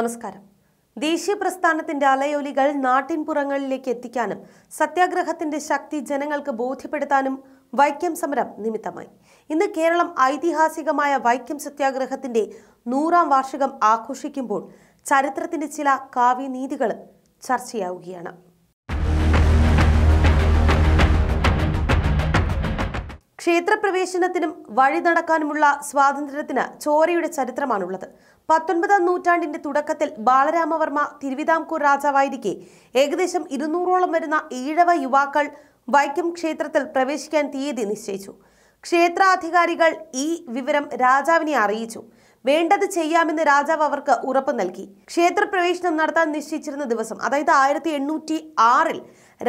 നമസ്കാരം ദേശീയ പ്രസ്ഥാനത്തിന്റെ അലയൊലികൾ നാട്ടിൻപുറങ്ങളിലേക്ക് എത്തിക്കാനും സത്യാഗ്രഹത്തിന്റെ ശക്തി ജനങ്ങൾക്ക് ബോധ്യപ്പെടുത്താനും വൈക്കം സമരം നിമിത്തമായി ഇന്ന് കേരളം ഐതിഹാസികമായ വൈക്കം സത്യാഗ്രഹത്തിന്റെ നൂറാം വാർഷികം ആഘോഷിക്കുമ്പോൾ ചരിത്രത്തിന്റെ ചില കാവ്യനീതികൾ ചർച്ചയാവുകയാണ് ക്ഷേത്രപ്രവേശനത്തിനും വഴി നടക്കാനുമുള്ള സ്വാതന്ത്ര്യത്തിന് ചോരയുടെ ചരിത്രമാണുള്ളത് പത്തൊൻപതാം നൂറ്റാണ്ടിന്റെ തുടക്കത്തിൽ ബാലരാമവർമ്മ തിരുവിതാംകൂർ രാജാവായിരിക്കെ ഏകദേശം ഇരുന്നൂറോളം വരുന്ന ഈഴവ യുവാക്കൾ വൈക്കം ക്ഷേത്രത്തിൽ പ്രവേശിക്കാൻ തീയതി നിശ്ചയിച്ചു ക്ഷേത്രാധികാരികൾ ഈ വിവരം രാജാവിനെ അറിയിച്ചു വേണ്ടത് ചെയ്യാമെന്ന് രാജാവ് അവർക്ക് ഉറപ്പ് നൽകി ക്ഷേത്രപ്രവേശനം നടത്താൻ നിശ്ചയിച്ചിരുന്ന ദിവസം അതായത് ആയിരത്തി എണ്ണൂറ്റി ആറിൽ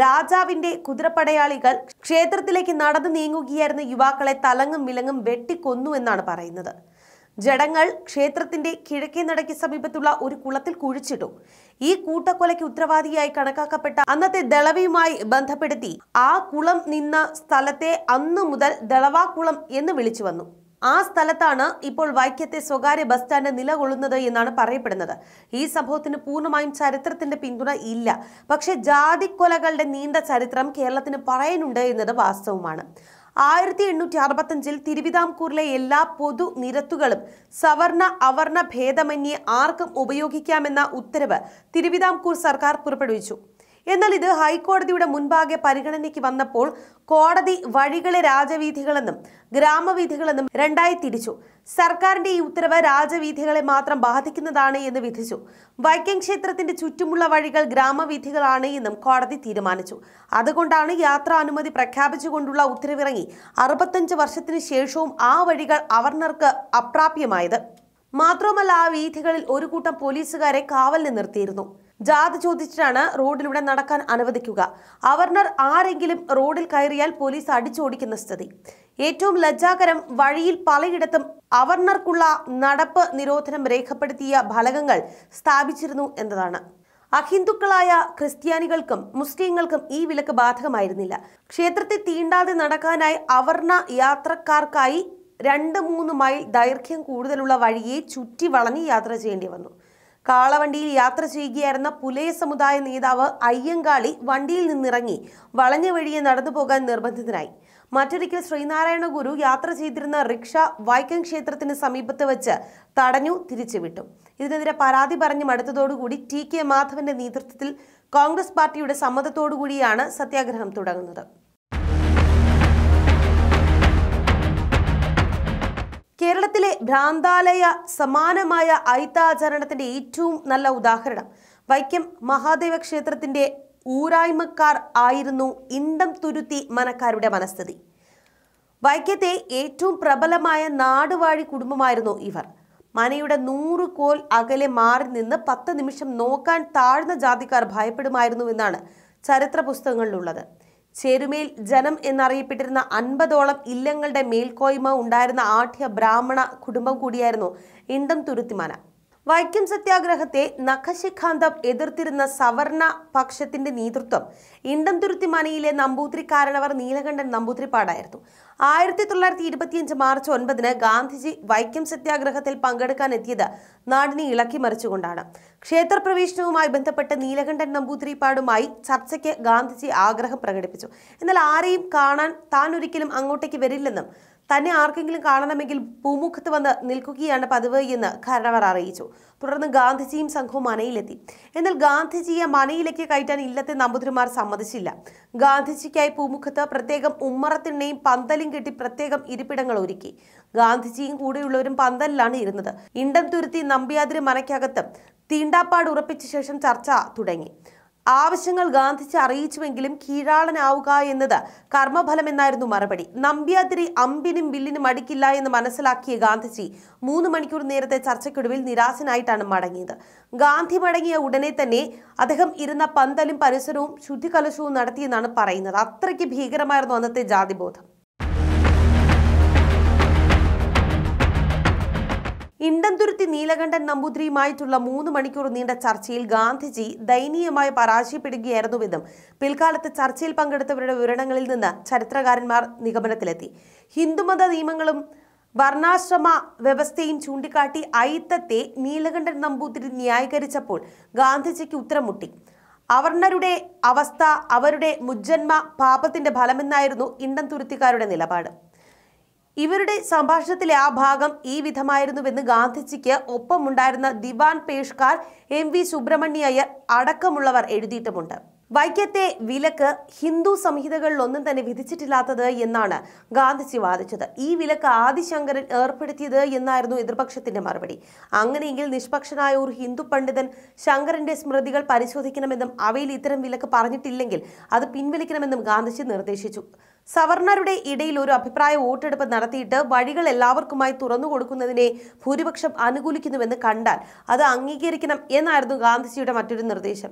രാജാവിന്റെ കുതിരപ്പടയാളികൾ ക്ഷേത്രത്തിലേക്ക് നടന്നു നീങ്ങുകയായിരുന്ന യുവാക്കളെ തലങ്ങും വിലങ്ങും വെട്ടിക്കൊന്നു എന്നാണ് പറയുന്നത് ജഡങ്ങൾ ക്ഷേത്രത്തിന്റെ കിഴക്കേ നടയ്ക്ക് സമീപത്തുള്ള ഒരു കുളത്തിൽ കുഴിച്ചിട്ടു ഈ കൂട്ടക്കൊലയ്ക്ക് ഉത്തരവാദിയായി കണക്കാക്കപ്പെട്ട അന്നത്തെ ദളവയുമായി ബന്ധപ്പെടുത്തി ആ കുളം നിന്ന സ്ഥലത്തെ അന്നു മുതൽ ദളവാക്കുളം എന്ന് വിളിച്ചു വന്നു ആ സ്ഥലത്താണ് ഇപ്പോൾ വൈക്കത്തെ സ്വകാര്യ ബസ് സ്റ്റാൻഡ് നിലകൊള്ളുന്നത് എന്നാണ് പറയപ്പെടുന്നത് ഈ സംഭവത്തിന് പൂർണ്ണമായും ചരിത്രത്തിന്റെ പിന്തുണ ഇല്ല പക്ഷേ ജാതിക്കൊലകളുടെ നീണ്ട ചരിത്രം കേരളത്തിന് പറയാനുണ്ട് എന്നത് വാസ്തവമാണ് ആയിരത്തി എണ്ണൂറ്റി അറുപത്തഞ്ചിൽ തിരുവിതാംകൂറിലെ എല്ലാ പൊതു നിരത്തുകളും സവർണ അവർണ ഭേദമന്യേ ആർക്കും ഉപയോഗിക്കാമെന്ന ഉത്തരവ് തിരുവിതാംകൂർ സർക്കാർ പുറപ്പെടുവിച്ചു എന്നാൽ ഇത് ഹൈക്കോടതിയുടെ മുൻപാകെ പരിഗണനയ്ക്ക് വന്നപ്പോൾ കോടതി വഴികളെ രാജവീഥികളെന്നും ഗ്രാമവീഥികളെന്നും രണ്ടായി തിരിച്ചു സർക്കാരിന്റെ ഈ ഉത്തരവ് രാജവീഥികളെ മാത്രം ബാധിക്കുന്നതാണ് എന്ന് വിധിച്ചു വൈക്കം ക്ഷേത്രത്തിന്റെ ചുറ്റുമുള്ള വഴികൾ ഗ്രാമവീഥികളാണ് എന്നും കോടതി തീരുമാനിച്ചു അതുകൊണ്ടാണ് യാത്രാ അനുമതി പ്രഖ്യാപിച്ചുകൊണ്ടുള്ള ഉത്തരവിറങ്ങി അറുപത്തഞ്ച് വർഷത്തിന് ശേഷവും ആ വഴികൾ അവർണർക്ക് അപ്രാപ്യമായത് മാത്രവുമല്ല ആ വീഥികളിൽ ഒരു കൂട്ടം പോലീസുകാരെ കാവലിന് നിർത്തിയിരുന്നു ജാതി ചോദിച്ചിട്ടാണ് റോഡിലൂടെ നടക്കാൻ അനുവദിക്കുക അവർണർ ആരെങ്കിലും റോഡിൽ കയറിയാൽ പോലീസ് അടിച്ചോടിക്കുന്ന സ്ഥിതി ഏറ്റവും ലജ്ജാകരം വഴിയിൽ പലയിടത്തും അവർണർക്കുള്ള നടപ്പ് നിരോധനം രേഖപ്പെടുത്തിയ ഫലകങ്ങൾ സ്ഥാപിച്ചിരുന്നു എന്നതാണ് അഹിന്ദുക്കളായ ക്രിസ്ത്യാനികൾക്കും മുസ്ലിങ്ങൾക്കും ഈ വിലക്ക് ബാധകമായിരുന്നില്ല ക്ഷേത്രത്തെ തീണ്ടാതെ നടക്കാനായി അവർണ യാത്രക്കാർക്കായി രണ്ട് മൂന്ന് മൈൽ ദൈർഘ്യം കൂടുതലുള്ള വഴിയെ ചുറ്റി വളഞ്ഞ് യാത്ര ചെയ്യേണ്ടി വന്നു കാളവണ്ടിയിൽ യാത്ര ചെയ്യുകയായിരുന്ന പുലയ സമുദായ നേതാവ് അയ്യങ്കാളി വണ്ടിയിൽ നിന്നിറങ്ങി വളഞ്ഞ വഴിയെ നടന്നു പോകാൻ നിർബന്ധിതനായി മറ്റൊരിക്കൽ ശ്രീനാരായണ ഗുരു യാത്ര ചെയ്തിരുന്ന റിക്ഷ വൈക്കം ക്ഷേത്രത്തിന് സമീപത്ത് വെച്ച് തടഞ്ഞു തിരിച്ചുവിട്ടു ഇതിനെതിരെ പരാതി പറഞ്ഞു മടുത്തതോടുകൂടി ടി കെ മാധവന്റെ നേതൃത്വത്തിൽ കോൺഗ്രസ് പാർട്ടിയുടെ സമ്മതത്തോടുകൂടിയാണ് സത്യാഗ്രഹം തുടങ്ങുന്നത് കേരളത്തിലെ ഭ്രാന്താലയ സമാനമായ ഐത്താചരണത്തിന്റെ ഏറ്റവും നല്ല ഉദാഹരണം വൈക്കം മഹാദേവ ക്ഷേത്രത്തിന്റെ ഊരായ്മക്കാർ ആയിരുന്നു ഇണ്ടം തുരുത്തി മനക്കാരുടെ മനസ്ഥിതി വൈക്കത്തെ ഏറ്റവും പ്രബലമായ നാടുവാഴി കുടുംബമായിരുന്നു ഇവർ മനയുടെ നൂറ് കോൽ അകലെ മാറി നിന്ന് പത്ത് നിമിഷം നോക്കാൻ താഴ്ന്ന ജാതിക്കാർ ഭയപ്പെടുമായിരുന്നു എന്നാണ് ചരിത്ര പുസ്തകങ്ങളിലുള്ളത് ചേരുമേൽ ജനം എന്നറിയപ്പെട്ടിരുന്ന അൻപതോളം ഇല്ലങ്ങളുടെ മേൽക്കോയ്മ ഉണ്ടായിരുന്ന ആഠ്യ ബ്രാഹ്മണ കുടുംബം കൂടിയായിരുന്നു ഇണ്ടം തുരുത്തിമാന വൈക്കം സത്യാഗ്രഹത്തെ നഖശിഖാന്തം എതിർത്തിരുന്ന സവർണ പക്ഷത്തിന്റെ നേതൃത്വം ഇണ്ടം തുരുത്തിമാനയിലെ നമ്പൂതിരി കാരണവർ നീലകണ്ഠൻ നമ്പൂതിരിപ്പാടായിരുന്നു ആയിരത്തി തൊള്ളായിരത്തി ഇരുപത്തിയഞ്ച് മാർച്ച് ഒൻപതിന് ഗാന്ധിജി വൈക്കം സത്യാഗ്രഹത്തിൽ പങ്കെടുക്കാൻ എത്തിയത് നാടിനെ ഇളക്കി മറിച്ചുകൊണ്ടാണ് ക്ഷേത്രപ്രവേശനവുമായി ബന്ധപ്പെട്ട് നീലകണ്ഠൻ നമ്പൂതിരിപ്പാടുമായി ചർച്ചയ്ക്ക് ഗാന്ധിജി ആഗ്രഹം പ്രകടിപ്പിച്ചു എന്നാൽ ആരെയും കാണാൻ താൻ ഒരിക്കലും അങ്ങോട്ടേക്ക് വരില്ലെന്നും തന്നെ ആർക്കെങ്കിലും കാണണമെങ്കിൽ പൂമുഖത്ത് വന്ന് നിൽക്കുകയാണ് പതിവ് എന്ന് ഖരണവർ അറിയിച്ചു തുടർന്ന് ഗാന്ധിജിയും സംഘവും മനയിലെത്തി എന്നാൽ ഗാന്ധിജിയെ മനയിലേക്ക് കയറ്റാൻ ഇല്ലത്തെ നമ്പൂതിരിമാർ സമ്മതിച്ചില്ല ഗാന്ധിജിക്കായി പൂമുഖത്ത് പ്രത്യേകം ഉമ്മറത്തിണ്ണയും പന്തലും കെട്ടി പ്രത്യേകം ഇരിപ്പിടങ്ങൾ ഒരുക്കി ഗാന്ധിജിയും കൂടെയുള്ളവരും പന്തലിലാണ് ഇരുന്നത് ഇണ്ടം തുരുത്തി നമ്പ്യാതിരി മനയ്ക്കകത്ത് തീണ്ടാപ്പാട് ഉറപ്പിച്ച ശേഷം ചർച്ച തുടങ്ങി ആവശ്യങ്ങൾ ഗാന്ധിജി അറിയിച്ചുവെങ്കിലും കീഴാളനാവുക എന്നത് കർമ്മഫലമെന്നായിരുന്നു മറുപടി നമ്പ്യാതിരി അമ്പിനും ബില്ലിനും അടിക്കില്ല എന്ന് മനസ്സിലാക്കിയ ഗാന്ധിജി മൂന്ന് മണിക്കൂർ നേരത്തെ ചർച്ചയ്ക്കൊടുവിൽ നിരാശനായിട്ടാണ് മടങ്ങിയത് ഗാന്ധി മടങ്ങിയ ഉടനെ തന്നെ അദ്ദേഹം ഇരുന്ന പന്തലും പരിസരവും ശുദ്ധികലശവും നടത്തിയെന്നാണ് പറയുന്നത് അത്രയ്ക്ക് ഭീകരമായിരുന്നു അന്നത്തെ ജാതിബോധം ഇണ്ടന്തുരുത്തി നീലകണ്ഠൻ നമ്പൂതിരിയുമായിട്ടുള്ള മൂന്ന് മണിക്കൂർ നീണ്ട ചർച്ചയിൽ ഗാന്ധിജി ദയനീയമായി പരാജയപ്പെടുകയായിരുന്നുവെന്നും പിൽക്കാലത്ത് ചർച്ചയിൽ പങ്കെടുത്തവരുടെ വിവരണങ്ങളിൽ നിന്ന് ചരിത്രകാരന്മാർ നിഗമനത്തിലെത്തി ഹിന്ദുമത നിയമങ്ങളും വർണ്ണാശ്രമ വ്യവസ്ഥയും ചൂണ്ടിക്കാട്ടി ഐത്തത്തെ നീലകണ്ഠൻ നമ്പൂതിരി ന്യായീകരിച്ചപ്പോൾ ഗാന്ധിജിക്ക് ഉത്തരമുട്ടി അവർണരുടെ അവസ്ഥ അവരുടെ മുജ്ജന്മ പാപത്തിന്റെ ഫലമെന്നായിരുന്നു ഇണ്ടം നിലപാട് ഇവരുടെ സംഭാഷണത്തിലെ ആ ഭാഗം ഈ വിധമായിരുന്നുവെന്ന് ഗാന്ധിജിക്ക് ഒപ്പമുണ്ടായിരുന്ന ദിവാൻ പേഷ്കാർ എം വി സുബ്രഹ്മണ്യ അയ്യർ അടക്കമുള്ളവർ എഴുതിയിട്ടുമുണ്ട് വൈക്കത്തെ വിലക്ക് ഹിന്ദു സംഹിതകളിൽ ഒന്നും തന്നെ വിധിച്ചിട്ടില്ലാത്തത് എന്നാണ് ഗാന്ധിജി വാദിച്ചത് ഈ വിലക്ക് ആദിശങ്കരൻ ഏർപ്പെടുത്തിയത് എന്നായിരുന്നു എതിർപക്ഷത്തിന്റെ മറുപടി അങ്ങനെയെങ്കിൽ നിഷ്പക്ഷനായ ഒരു ഹിന്ദു പണ്ഡിതൻ ശങ്കരന്റെ സ്മൃതികൾ പരിശോധിക്കണമെന്നും അവയിൽ ഇത്തരം വിലക്ക് പറഞ്ഞിട്ടില്ലെങ്കിൽ അത് പിൻവലിക്കണമെന്നും ഗാന്ധിജി നിർദ്ദേശിച്ചു സവർണരുടെ ഇടയിൽ ഒരു അഭിപ്രായ വോട്ടെടുപ്പ് നടത്തിയിട്ട് വഴികൾ എല്ലാവർക്കുമായി തുറന്നു കൊടുക്കുന്നതിനെ ഭൂരിപക്ഷം അനുകൂലിക്കുന്നുവെന്ന് കണ്ടാൽ അത് അംഗീകരിക്കണം എന്നായിരുന്നു ഗാന്ധിജിയുടെ മറ്റൊരു നിർദ്ദേശം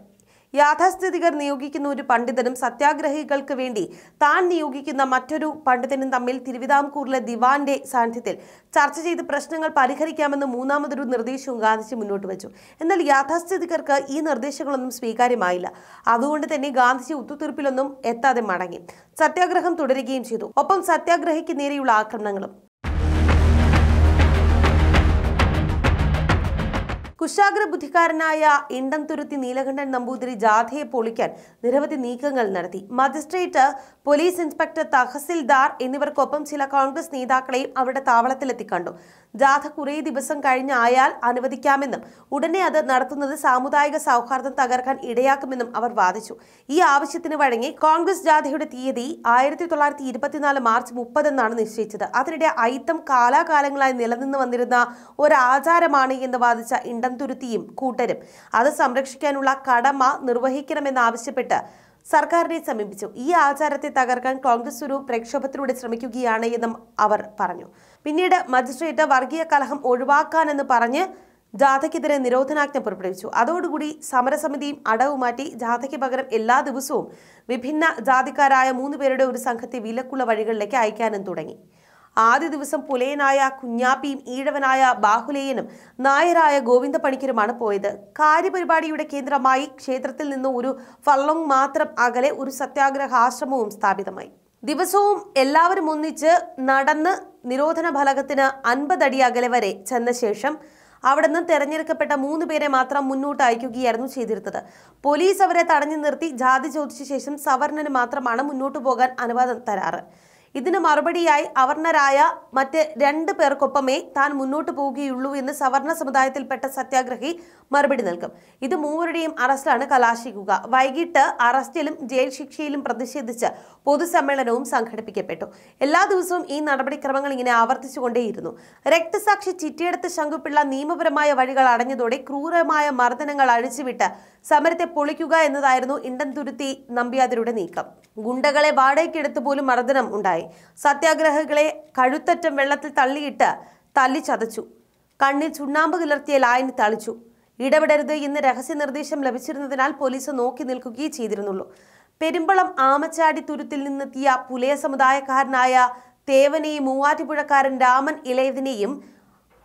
യാഥാസ്ഥിതികർ നിയോഗിക്കുന്ന ഒരു പണ്ഡിതനും സത്യാഗ്രഹികൾക്ക് വേണ്ടി താൻ നിയോഗിക്കുന്ന മറ്റൊരു പണ്ഡിതനും തമ്മിൽ തിരുവിതാംകൂറിലെ ദിവാന്റെ സാന്നിധ്യത്തിൽ ചർച്ച ചെയ്ത് പ്രശ്നങ്ങൾ പരിഹരിക്കാമെന്ന് മൂന്നാമതൊരു നിർദ്ദേശവും ഗാന്ധിജി മുന്നോട്ട് വെച്ചു എന്നാൽ യാഥാസ്ഥിതികർക്ക് ഈ നിർദ്ദേശങ്ങളൊന്നും സ്വീകാര്യമായില്ല അതുകൊണ്ട് തന്നെ ഗാന്ധിജി ഒത്തുതീർപ്പിലൊന്നും എത്താതെ മടങ്ങി സത്യാഗ്രഹം തുടരുകയും ചെയ്തു ഒപ്പം സത്യാഗ്രഹിക്ക് നേരെയുള്ള ആക്രമണങ്ങളും കുശാഗ്ര ബുദ്ധിക്കാരനായ ഇണ്ടം തുരുത്തി നീലകണ്ഠൻ നമ്പൂതിരി ജാഥയെ പൊളിക്കാൻ നിരവധി നീക്കങ്ങൾ നടത്തി മജിസ്ട്രേറ്റ് പോലീസ് ഇൻസ്പെക്ടർ തഹസിൽദാർ എന്നിവർക്കൊപ്പം ചില കോൺഗ്രസ് നേതാക്കളെയും അവരുടെ താവളത്തിലെത്തി കണ്ടു ജാഥ കുറേ ദിവസം കഴിഞ്ഞായാൽ അനുവദിക്കാമെന്നും ഉടനെ അത് നടത്തുന്നത് സാമുദായിക സൗഹാർദ്ദം തകർക്കാൻ ഇടയാക്കുമെന്നും അവർ വാദിച്ചു ഈ ആവശ്യത്തിന് വഴങ്ങി കോൺഗ്രസ് ജാഥയുടെ തീയതി ആയിരത്തി തൊള്ളായിരത്തി ഇരുപത്തിനാല് മാർച്ച് മുപ്പതെന്നാണ് നിശ്ചയിച്ചത് അതിനിടെ ഐത്തം കാലാകാലങ്ങളായി നിലനിന്ന് വന്നിരുന്ന ഒരാചാരമാണ് എന്ന് വാദിച്ച തുരുത്തിയും കൂട്ടരും അത് സംരക്ഷിക്കാനുള്ള കടമ നിർവഹിക്കണമെന്നാവശ്യപ്പെട്ട് സർക്കാരിനെ സമീപിച്ചു ഈ ആചാരത്തെ തകർക്കാൻ കോൺഗ്രസ് ഒരു പ്രക്ഷോഭത്തിലൂടെ ശ്രമിക്കുകയാണ് എന്നും അവർ പറഞ്ഞു പിന്നീട് മജിസ്ട്രേറ്റ് വർഗീയ കലഹം ഒഴിവാക്കാനെന്ന് പറഞ്ഞ് ജാഥയ്ക്കെതിരെ നിരോധനാജ്ഞ പുറപ്പെടുവിച്ചു അതോടുകൂടി സമരസമിതിയും അടവ് മാറ്റി ജാഥയ്ക്ക് പകരം എല്ലാ ദിവസവും വിഭിന്ന ജാതിക്കാരായ മൂന്ന് പേരുടെ ഒരു സംഘത്തെ വിലക്കുള്ള വഴികളിലേക്ക് അയക്കാനും തുടങ്ങി ആദ്യ ദിവസം പുലയനായ കുഞ്ഞാപ്പിയും ഈഴവനായ ബാഹുലേയനും നായരായ ഗോവിന്ദ പണിക്കരുമാണ് പോയത് കാര്യപരിപാടിയുടെ കേന്ദ്രമായി ക്ഷേത്രത്തിൽ നിന്ന് ഒരു ഫള്ളോങ് മാത്രം അകലെ ഒരു സത്യാഗ്രഹ ആശ്രമവും സ്ഥാപിതമായി ദിവസവും എല്ലാവരും ഒന്നിച്ച് നടന്ന് നിരോധന ഫലകത്തിന് അൻപതടി അകലെ വരെ ചെന്ന ശേഷം അവിടെ നിന്ന് തെരഞ്ഞെടുക്കപ്പെട്ട മൂന്ന് പേരെ മാത്രം മുന്നോട്ട് അയക്കുകയായിരുന്നു ചെയ്തിരുന്നത് പോലീസ് അവരെ തടഞ്ഞു നിർത്തി ജാതി ചോദിച്ച ശേഷം സവർണന് മാത്രമാണ് മുന്നോട്ട് പോകാൻ അനുവാദം തരാറ് ഇതിന് മറുപടിയായി അവർണരായ മറ്റ് രണ്ട് പേർക്കൊപ്പമേ താൻ മുന്നോട്ട് പോവുകയുള്ളൂ എന്ന് സവർണ സമുദായത്തിൽപ്പെട്ട സത്യാഗ്രഹി മറുപടി നൽകും ഇത് മൂവരുടെയും അറസ്റ്റാണ് കലാശിക്കുക വൈകിട്ട് അറസ്റ്റിലും ജയിൽ ശിക്ഷയിലും പ്രതിഷേധിച്ച് പൊതുസമ്മേളനവും സംഘടിപ്പിക്കപ്പെട്ടു എല്ലാ ദിവസവും ഈ നടപടിക്രമങ്ങൾ ഇങ്ങനെ ആവർത്തിച്ചുകൊണ്ടേയിരുന്നു രക്തസാക്ഷി ചിറ്റിയെടുത്ത് ശങ്കുപിള്ള നിയമപരമായ വഴികൾ അടഞ്ഞതോടെ ക്രൂരമായ മർദ്ദനങ്ങൾ അഴിച്ചുവിട്ട് സമരത്തെ പൊളിക്കുക എന്നതായിരുന്നു ഇന്ത്യൻ തുരുത്തി നമ്പ്യാതിരുടെ നീക്കം ഗുണ്ടകളെ വാടകയ്ക്കെടുത്ത് പോലും മർദ്ദനം ഉണ്ടായി സത്യാഗ്രഹികളെ കഴുത്തറ്റം വെള്ളത്തിൽ തള്ളിയിട്ട് തല്ലി ചതച്ചു കണ്ണിൽ ചുണ്ണാമ്പ് കിളർത്തിയ ലായനി തളിച്ചു ഇടപെടരുത് ഇന്ന് രഹസ്യ നിർദ്ദേശം ലഭിച്ചിരുന്നതിനാൽ പോലീസ് നോക്കി നിൽക്കുകയേ ചെയ്തിരുന്നുള്ളൂ പെരുമ്പളം ആമച്ചാടി തുരുത്തിൽ നിന്നെത്തിയ പുലയ സമുദായക്കാരനായ തേവനെയും മൂവാറ്റുപുഴക്കാരൻ രാമൻ ഇളയതിനെയും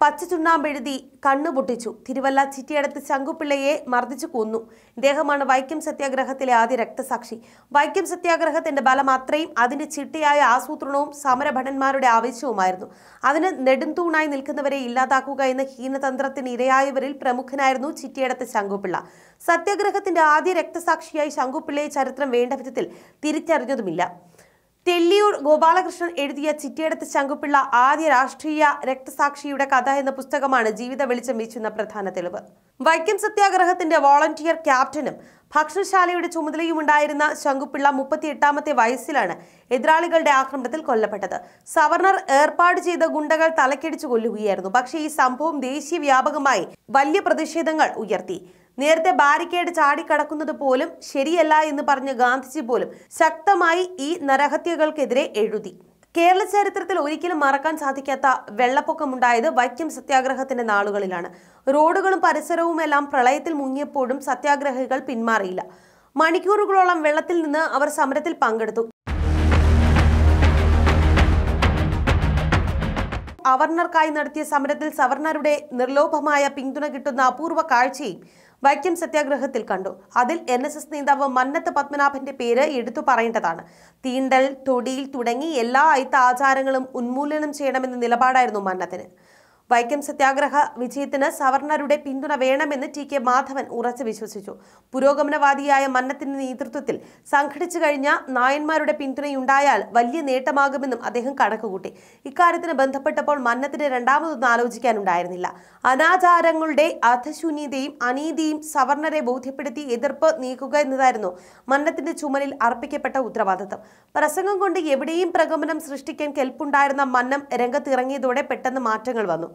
പച്ച ചുണ്ണാമ്പെഴുതി കണ്ണു പൊട്ടിച്ചു തിരുവല്ല ചിറ്റിയടത്ത് ശങ്കുപിള്ളയെ മർദ്ദിച്ചു കൊന്നു ഇദ്ദേഹമാണ് വൈക്കം സത്യാഗ്രഹത്തിലെ ആദ്യ രക്തസാക്ഷി വൈക്കം സത്യാഗ്രഹത്തിന്റെ ബലം അത്രയും അതിന്റെ ചിട്ടയായ ആസൂത്രണവും സമരഭടന്മാരുടെ ആവശ്യവുമായിരുന്നു അതിന് നെടുംതൂണായി നിൽക്കുന്നവരെ ഇല്ലാതാക്കുക എന്ന ഹീനതന്ത്രത്തിന് ഇരയായവരിൽ പ്രമുഖനായിരുന്നു ചിറ്റിയടത്ത് ശങ്കുപിള്ള സത്യാഗ്രഹത്തിന്റെ ആദ്യ രക്തസാക്ഷിയായി ശങ്കുപിള്ളയെ ചരിത്രം വേണ്ട വിധത്തിൽ തിരിച്ചറിഞ്ഞതുമില്ല തെള്ളിയൂർ ഗോപാലകൃഷ്ണൻ എഴുതിയ ചിറ്റിയടത്ത് ശങ്കുപിള്ള ആദ്യ രാഷ്ട്രീയ രക്തസാക്ഷിയുടെ കഥ എന്ന പുസ്തകമാണ് ജീവിത വെളിച്ചം വീശുന്ന പ്രധാന തെളിവ് വൈക്കം സത്യാഗ്രഹത്തിന്റെ വോളണ്ടിയർ ക്യാപ്റ്റനും ഭക്ഷണശാലയുടെ ചുമതലയുമുണ്ടായിരുന്ന ശങ്കുപിള്ള മുപ്പത്തിയെട്ടാമത്തെ വയസ്സിലാണ് എതിരാളികളുടെ ആക്രമണത്തിൽ കൊല്ലപ്പെട്ടത് സവർണർ ഏർപ്പാട് ചെയ്ത ഗുണ്ടകൾ തലക്കടിച്ചു കൊല്ലുകയായിരുന്നു പക്ഷേ ഈ സംഭവം ദേശീയ വ്യാപകമായി വലിയ പ്രതിഷേധങ്ങൾ ഉയർത്തി നേരത്തെ ബാരിക്കേഡ് ചാടിക്കടക്കുന്നത് പോലും ശരിയല്ല എന്ന് പറഞ്ഞ ഗാന്ധിജി പോലും ശക്തമായി ഈ നരഹത്യകൾക്കെതിരെ എഴുതി കേരള ചരിത്രത്തിൽ ഒരിക്കലും മറക്കാൻ സാധിക്കാത്ത വെള്ളപ്പൊക്കമുണ്ടായത് വൈക്കം സത്യാഗ്രഹത്തിന്റെ നാളുകളിലാണ് റോഡുകളും പരിസരവും എല്ലാം പ്രളയത്തിൽ മുങ്ങിയപ്പോഴും സത്യാഗ്രഹികൾ പിന്മാറിയില്ല മണിക്കൂറുകളോളം വെള്ളത്തിൽ നിന്ന് അവർ സമരത്തിൽ പങ്കെടുത്തു അവർണർക്കായി നടത്തിയ സമരത്തിൽ സവർണറുടെ നിർലോഭമായ പിന്തുണ കിട്ടുന്ന അപൂർവ കാഴ്ചയും വൈക്കം സത്യാഗ്രഹത്തിൽ കണ്ടു അതിൽ എൻ എസ് എസ് നേതാവ് മന്നത്ത് പത്മനാഭന്റെ പേര് എടുത്തു പറയേണ്ടതാണ് തീണ്ടൽ തൊടിയിൽ തുടങ്ങി എല്ലാ അയിത്ത ആചാരങ്ങളും ഉന്മൂലനം ചെയ്യണമെന്ന നിലപാടായിരുന്നു മന്നത്തിന് വൈക്കം സത്യാഗ്രഹ വിജയത്തിന് സവർണരുടെ പിന്തുണ വേണമെന്ന് ടി കെ മാധവൻ ഉറച്ചു വിശ്വസിച്ചു പുരോഗമനവാദിയായ മന്നത്തിന്റെ നേതൃത്വത്തിൽ സംഘടിച്ചു കഴിഞ്ഞ നായന്മാരുടെ പിന്തുണയുണ്ടായാൽ വലിയ നേട്ടമാകുമെന്നും അദ്ദേഹം കണക്കുകൂട്ടി ഇക്കാര്യത്തിന് ബന്ധപ്പെട്ടപ്പോൾ മന്നത്തിന് രണ്ടാമതൊന്നും ആലോചിക്കാനുണ്ടായിരുന്നില്ല അനാചാരങ്ങളുടെ അധശൂന്യതയും അനീതിയും സവർണരെ ബോധ്യപ്പെടുത്തി എതിർപ്പ് നീക്കുക എന്നതായിരുന്നു മന്നത്തിന്റെ ചുമലിൽ അർപ്പിക്കപ്പെട്ട ഉത്തരവാദിത്തം പ്രസംഗം കൊണ്ട് എവിടെയും പ്രഗമനം സൃഷ്ടിക്കാൻ കെൽപ്പുണ്ടായിരുന്ന മന്നം രംഗത്തിറങ്ങിയതോടെ പെട്ടെന്ന് മാറ്റങ്ങൾ വന്നു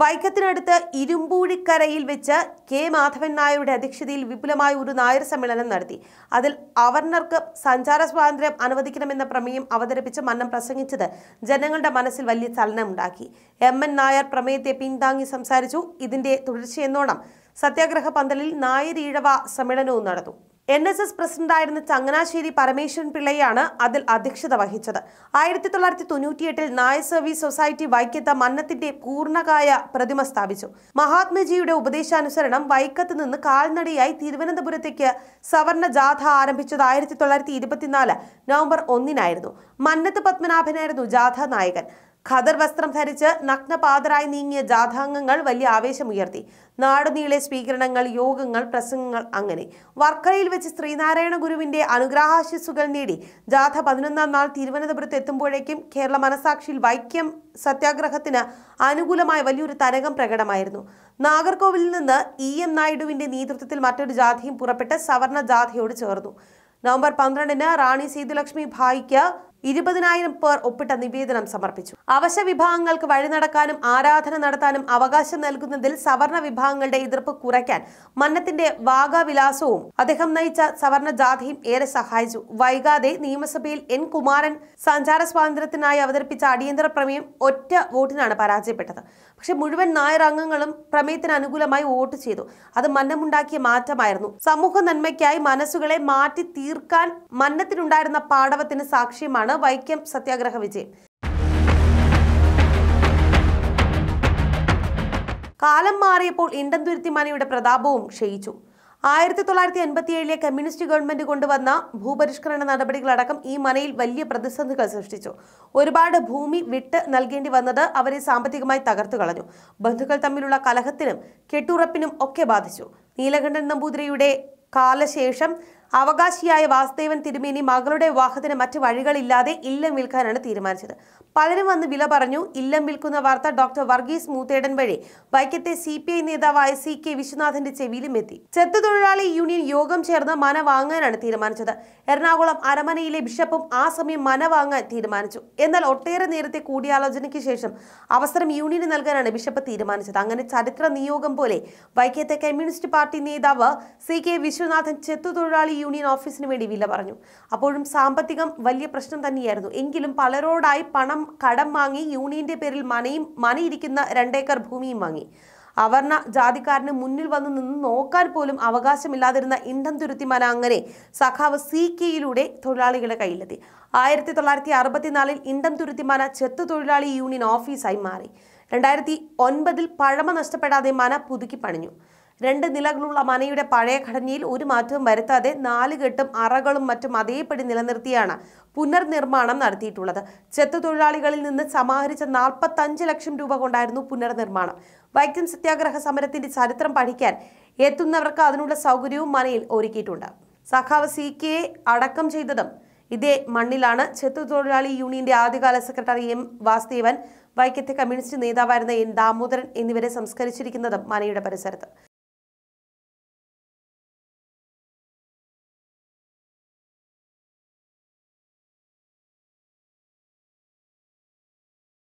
വൈക്കത്തിനടുത്ത് ഇരുമ്പൂഴിക്കരയിൽ വെച്ച് കെ മാധവൻ നായരുടെ അധ്യക്ഷതയിൽ വിപുലമായ ഒരു നായർ സമ്മേളനം നടത്തി അതിൽ അവർണർക്ക് സഞ്ചാര സ്വാതന്ത്ര്യം അനുവദിക്കണമെന്ന പ്രമേയം അവതരിപ്പിച്ച് മന്നം പ്രസംഗിച്ചത് ജനങ്ങളുടെ മനസ്സിൽ വലിയ ചലനമുണ്ടാക്കി എം എൻ നായർ പ്രമേയത്തെ പിന്താങ്ങി സംസാരിച്ചു ഇതിന്റെ തുടർച്ചയെന്നോണം സത്യാഗ്രഹ പന്തലിൽ നായരീഴവ സമ്മേളനവും നടന്നു എൻ എസ് എസ് പ്രസിഡന്റായിരുന്ന ചങ്ങനാശ്ശേരി പരമേശ്വരൻ പിള്ളയാണ് അതിൽ അധ്യക്ഷത വഹിച്ചത് ആയിരത്തി തൊള്ളായിരത്തി തൊണ്ണൂറ്റിയെട്ടിൽ നായ സർവീസ് സൊസൈറ്റി വൈക്കത്ത് മന്നത്തിന്റെ പൂർണ്ണകായ പ്രതിമ സ്ഥാപിച്ചു മഹാത്മജിയുടെ ഉപദേശാനുസരണം വൈക്കത്ത് നിന്ന് കാൽനടയായി തിരുവനന്തപുരത്തേക്ക് സവർണ ജാഥ ആരംഭിച്ചത് ആയിരത്തി തൊള്ളായിരത്തി ഇരുപത്തിനാല് നവംബർ ഒന്നിനായിരുന്നു മന്നത്ത് പത്മനാഭനായിരുന്നു ജാഥ നായകൻ ഖദർ വസ്ത്രം ധരിച്ച് നഗ്നപാതരായി നീങ്ങിയ ജാഥാംഗങ്ങൾ വലിയ ആവേശമുയർത്തി നാടുനീളെ സ്വീകരണങ്ങൾ യോഗങ്ങൾ പ്രസംഗങ്ങൾ അങ്ങനെ വർക്കലയിൽ വെച്ച് ശ്രീനാരായണ ഗുരുവിന്റെ അനുഗ്രഹാശിസുകൾ നേടി ജാഥ പതിനൊന്നാം നാൾ തിരുവനന്തപുരത്ത് എത്തുമ്പോഴേക്കും കേരള മനസാക്ഷിയിൽ വൈക്കം സത്യാഗ്രഹത്തിന് അനുകൂലമായ വലിയൊരു തരംഗം പ്രകടമായിരുന്നു നാഗർകോവിലിൽ നിന്ന് ഇ എം നായിഡുവിന്റെ നേതൃത്വത്തിൽ മറ്റൊരു ജാഥയും പുറപ്പെട്ട് സവർണ ജാഥയോട് ചേർന്നു നവംബർ പന്ത്രണ്ടിന് റാണി സീതുലക്ഷ്മി ഭായിക്ക് ഇരുപതിനായിരം പേർ ഒപ്പിട്ട നിവേദനം സമർപ്പിച്ചു അവശ വിഭാഗങ്ങൾക്ക് വഴി നടക്കാനും ആരാധന നടത്താനും അവകാശം നൽകുന്നതിൽ സവർണ വിഭാഗങ്ങളുടെ എതിർപ്പ് കുറയ്ക്കാൻ മന്നത്തിന്റെ വാഗാവിലാസവും അദ്ദേഹം നയിച്ച സവർണ ജാഥയും ഏറെ സഹായിച്ചു വൈകാതെ നിയമസഭയിൽ എൻ കുമാരൻ സഞ്ചാര സ്വാതന്ത്ര്യത്തിനായി അവതരിപ്പിച്ച അടിയന്തര പ്രമേയം ഒറ്റ വോട്ടിനാണ് പരാജയപ്പെട്ടത് പക്ഷെ മുഴുവൻ നായർ അംഗങ്ങളും പ്രമേയത്തിന് അനുകൂലമായി വോട്ട് ചെയ്തു അത് മന്നമുണ്ടാക്കിയ മാറ്റമായിരുന്നു സമൂഹ നന്മയ്ക്കായി മനസ്സുകളെ മാറ്റി തീർക്കാൻ മന്നത്തിനുണ്ടായിരുന്ന പാടവത്തിന് സാക്ഷ്യമാണ് തുടർന്നാണ് വൈക്കം സത്യാഗ്രഹ വിജയം കാലം മാറിയപ്പോൾ ഇണ്ടം തുരുത്തിമനയുടെ പ്രതാപവും ക്ഷയിച്ചു ആയിരത്തി തൊള്ളായിരത്തി ഏഴിലെ കമ്മ്യൂണിസ്റ്റ് ഗവൺമെന്റ് കൊണ്ടുവന്ന ഭൂപരിഷ്കരണ നടപടികളടക്കം ഈ മനയിൽ വലിയ പ്രതിസന്ധികൾ സൃഷ്ടിച്ചു ഒരുപാട് ഭൂമി വിട്ട് നൽകേണ്ടി വന്നത് അവരെ സാമ്പത്തികമായി തകർത്തു കളഞ്ഞു ബന്ധുക്കൾ തമ്മിലുള്ള കലഹത്തിനും കെട്ടുറപ്പിനും ഒക്കെ ബാധിച്ചു നീലകണ്ഠൻ നമ്പൂതിരിയുടെ കാലശേഷം അവകാശിയായ വാസുദേവൻ തിരുമേനി മകളുടെ വിവാഹത്തിന് മറ്റ് വഴികളില്ലാതെ ഇല്ലം വിൽക്കാനാണ് തീരുമാനിച്ചത് പലരും വന്ന് വില പറഞ്ഞു ഇല്ലം വിൽക്കുന്ന വാർത്ത ഡോക്ടർ വർഗീസ് മൂത്തേടൻ വഴി വൈക്കത്തെ സി പി ഐ നേതാവായ സി കെ വിശ്വനാഥന്റെ ചെവിയിലും എത്തി ചെത്തു തൊഴിലാളി യൂണിയൻ യോഗം ചേർന്ന് മന വാങ്ങാനാണ് തീരുമാനിച്ചത് എറണാകുളം അരമനയിലെ ബിഷപ്പും ആ സമയം മന വാങ്ങാൻ തീരുമാനിച്ചു എന്നാൽ ഒട്ടേറെ നേരത്തെ കൂടിയാലോചനയ്ക്ക് ശേഷം അവസരം യൂണിയന് നൽകാനാണ് ബിഷപ്പ് തീരുമാനിച്ചത് അങ്ങനെ ചരിത്ര നിയോഗം പോലെ വൈക്കത്തെ കമ്മ്യൂണിസ്റ്റ് പാർട്ടി നേതാവ് സി കെ വിശ്വനാഥൻ ചെത്തു തൊഴിലാളി യൂണിയൻ ഓഫീസിന് വേണ്ടി വില പറഞ്ഞു അപ്പോഴും സാമ്പത്തികം വലിയ പ്രശ്നം തന്നെയായിരുന്നു എങ്കിലും പലരോടായി പണം കടം വാങ്ങി യൂണിയന്റെ പേരിൽ മനയും മനയിരിക്കുന്ന രണ്ടേക്കർ ഭൂമിയും വാങ്ങി അവർണ ജാതിക്കാരന് മുന്നിൽ വന്ന് നിന്ന് നോക്കാൻ പോലും അവകാശമില്ലാതിരുന്ന ഇന്ധം തുരുത്തിമന അങ്ങനെ സഖാവ് സി കെയിലൂടെ തൊഴിലാളികളുടെ കയ്യിലെത്തി ആയിരത്തി തൊള്ളായിരത്തി അറുപത്തിനാലിൽ ഇന്ധം തുരുത്തിമന ചെത്തു തൊഴിലാളി യൂണിയൻ ഓഫീസായി മാറി രണ്ടായിരത്തി ഒൻപതിൽ പഴമ നഷ്ടപ്പെടാതെ മന പുതുക്കി പണിഞ്ഞു രണ്ട് നിലകളുള്ള മനയുടെ പഴയ ഘടനയിൽ ഒരു മാറ്റവും വരുത്താതെ നാലുകെട്ടും അറകളും മറ്റും അതേപടി നിലനിർത്തിയാണ് പുനർനിർമ്മാണം നടത്തിയിട്ടുള്ളത് ചെത്തു തൊഴിലാളികളിൽ നിന്ന് സമാഹരിച്ച നാൽപ്പത്തഞ്ച് ലക്ഷം രൂപ കൊണ്ടായിരുന്നു പുനർനിർമ്മാണം വൈക്കം സത്യാഗ്രഹ സമരത്തിന്റെ ചരിത്രം പഠിക്കാൻ എത്തുന്നവർക്ക് അതിനുള്ള സൗകര്യവും മനയിൽ ഒരുക്കിയിട്ടുണ്ട് സഖാവ് സി കെ അടക്കം ചെയ്തതും ഇതേ മണ്ണിലാണ് ചെത്തു തൊഴിലാളി യൂണിയന്റെ ആദ്യകാല സെക്രട്ടറി എം വാസുദേവൻ വൈക്കത്തെ കമ്മ്യൂണിസ്റ്റ് നേതാവായിരുന്ന എൻ ദാമോദരൻ എന്നിവരെ സംസ്കരിച്ചിരിക്കുന്നതും മനയുടെ പരിസരത്ത്